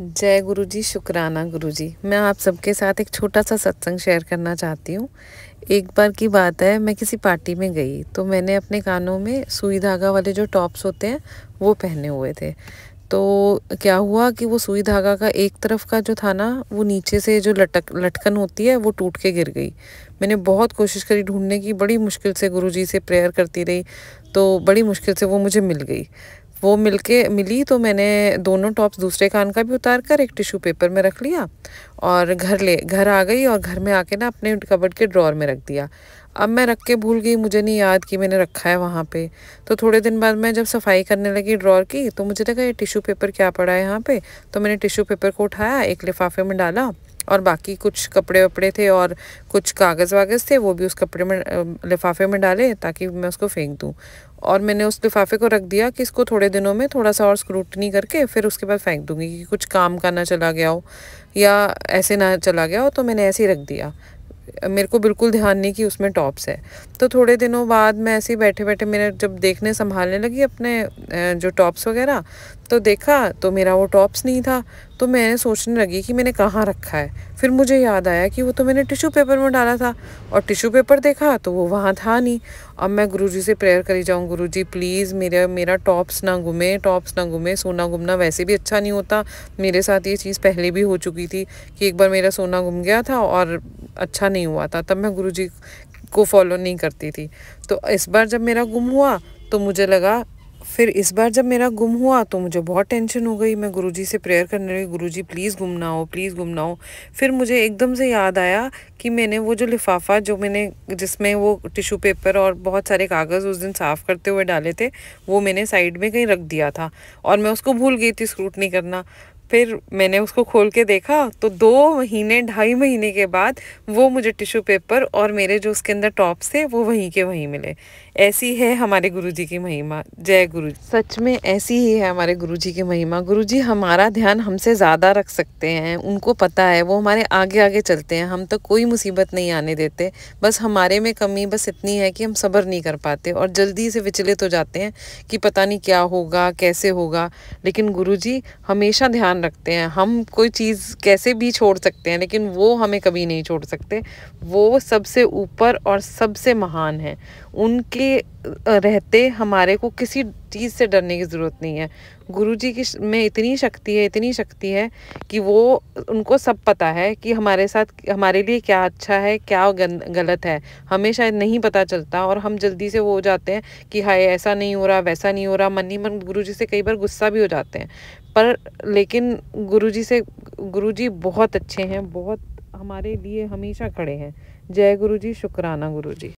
जय गुरु जी शुक्राना गुरु जी मैं आप सबके साथ एक छोटा सा सत्संग शेयर करना चाहती हूँ एक बार की बात है मैं किसी पार्टी में गई तो मैंने अपने कानों में सुई धागा वाले जो टॉप्स होते हैं वो पहने हुए थे तो क्या हुआ कि वो सुई धागा का एक तरफ का जो था ना वो नीचे से जो लटक लटकन होती है वो टूट के गिर गई मैंने बहुत कोशिश करी ढूंढने की बड़ी मुश्किल से गुरुजी से प्रेयर करती रही तो बड़ी मुश्किल से वो मुझे मिल गई वो मिल के मिली तो मैंने दोनों टॉप्स दूसरे कान का भी उतार कर एक टिश्यू पेपर में रख लिया और घर ले घर आ गई और घर में आके ना अपने कबर्ड के ड्रॉर में रख दिया अब मैं रख के भूल गई मुझे नहीं याद कि मैंने रखा है वहाँ पे तो थोड़े दिन बाद मैं जब सफाई करने लगी ड्रॉर की तो मुझे लगा ये टिश्यू पेपर क्या पड़ा है यहाँ पे तो मैंने टिश्यू पेपर को उठाया एक लिफाफे में डाला और बाकी कुछ कपड़े वपड़े थे और कुछ कागज़ वागज़ थे वो भी उस कपड़े में लिफाफे में डाले ताकि मैं उसको फेंक दूँ और मैंने उस लिफाफे को रख दिया कि इसको थोड़े दिनों में थोड़ा सा और स्क्रूटनी करके फिर उसके बाद फेंक दूँगी कि कुछ काम का ना चला गया हो या ऐसे ना चला गया हो तो मैंने ऐसे ही रख दिया मेरे को बिल्कुल ध्यान नहीं कि उसमें टॉप्स है तो थोड़े दिनों बाद मैं ऐसे ही बैठे बैठे मेरे जब देखने संभालने लगी अपने जो टॉप्स वगैरह तो देखा तो मेरा वो टॉप्स नहीं था तो मैंने सोचने लगी कि मैंने कहाँ रखा है फिर मुझे याद आया कि वो तो मैंने टिशू पेपर में डाला था और टिशू पेपर देखा तो वो वहाँ था नहीं अब मैं गुरुजी से प्रेयर करी जाऊँ गुरुजी प्लीज़ मेरा मेरा टॉप्स ना घुमे टॉप्स ना घूमे सोना घूमना वैसे भी अच्छा नहीं होता मेरे साथ ये चीज़ पहले भी हो चुकी थी कि एक बार मेरा सोना घूम गया था और अच्छा नहीं हुआ था तब मैं गुरु जी को फॉलो नहीं करती थी तो इस बार जब मेरा गुम हुआ तो मुझे लगा फिर इस बार जब मेरा गुम हुआ तो मुझे बहुत टेंशन हो गई मैं गुरुजी से प्रेयर करने लगी गुरुजी प्लीज़ गुम ना हो प्लीज़ गुम ना हो फिर मुझे एकदम से याद आया कि मैंने वो जो लिफाफा जो मैंने जिसमें वो टिशू पेपर और बहुत सारे कागज़ उस दिन साफ़ करते हुए डाले थे वो मैंने साइड में कहीं रख दिया था और मैं उसको भूल गई थी स्क्रूटनी करना फिर मैंने उसको खोल के देखा तो दो महीने ढाई महीने के बाद वो मुझे टिश्यू पेपर और मेरे जो उसके अंदर टॉप्स थे वो वहीं के वहीं मिले ऐसी है हमारे गुरु जी की महिमा जय गुरु जी। सच में ऐसी ही है हमारे गुरु जी की महिमा गुरु जी हमारा ध्यान हमसे ज़्यादा रख सकते हैं उनको पता है वो हमारे आगे आगे चलते हैं हम तो कोई मुसीबत नहीं आने देते बस हमारे में कमी बस इतनी है कि हम सब्र नहीं कर पाते और जल्दी से विचलित हो जाते हैं कि पता नहीं क्या होगा कैसे होगा लेकिन गुरु जी हमेशा ध्यान रखते हैं हम कोई चीज़ कैसे भी छोड़ सकते हैं लेकिन वो हमें कभी नहीं छोड़ सकते वो सबसे ऊपर और सबसे महान है उनके रहते हमारे को किसी चीज़ से डरने की ज़रूरत नहीं है गुरु जी की में इतनी शक्ति है इतनी शक्ति है कि वो उनको सब पता है कि हमारे साथ हमारे लिए क्या अच्छा है क्या गलत है हमें शायद नहीं पता चलता और हम जल्दी से वो हो जाते हैं कि हाय ऐसा नहीं हो रहा वैसा नहीं हो रहा मन ही मन गुरु जी से कई बार गुस्सा भी हो जाते हैं पर लेकिन गुरु जी से गुरु जी बहुत अच्छे हैं बहुत हमारे लिए हमेशा खड़े हैं जय गुरु जी शुक्राना गुरु जी